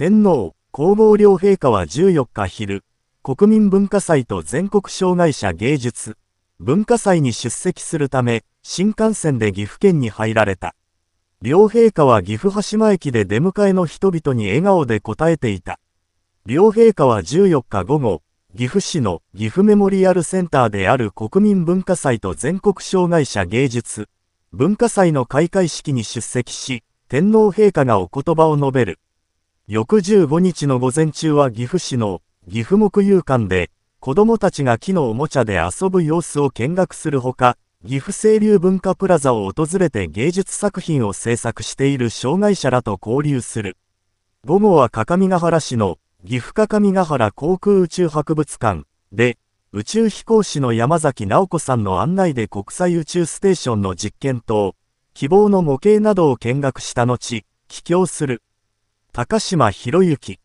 天皇、皇后両陛下は14日昼、国民文化祭と全国障害者芸術、文化祭に出席するため、新幹線で岐阜県に入られた。両陛下は岐阜羽島駅で出迎えの人々に笑顔で応えていた。両陛下は14日午後、岐阜市の岐阜メモリアルセンターである国民文化祭と全国障害者芸術、文化祭の開会式に出席し、天皇陛下がお言葉を述べる。翌15日の午前中は岐阜市の岐阜木遊館で、子供たちが木のおもちゃで遊ぶ様子を見学するほか、岐阜清流文化プラザを訪れて芸術作品を制作している障害者らと交流する。午後は各務原市の岐阜各務原航空宇宙博物館で、宇宙飛行士の山崎直子さんの案内で国際宇宙ステーションの実験棟、希望の模型などを見学した後、帰郷する。高島博之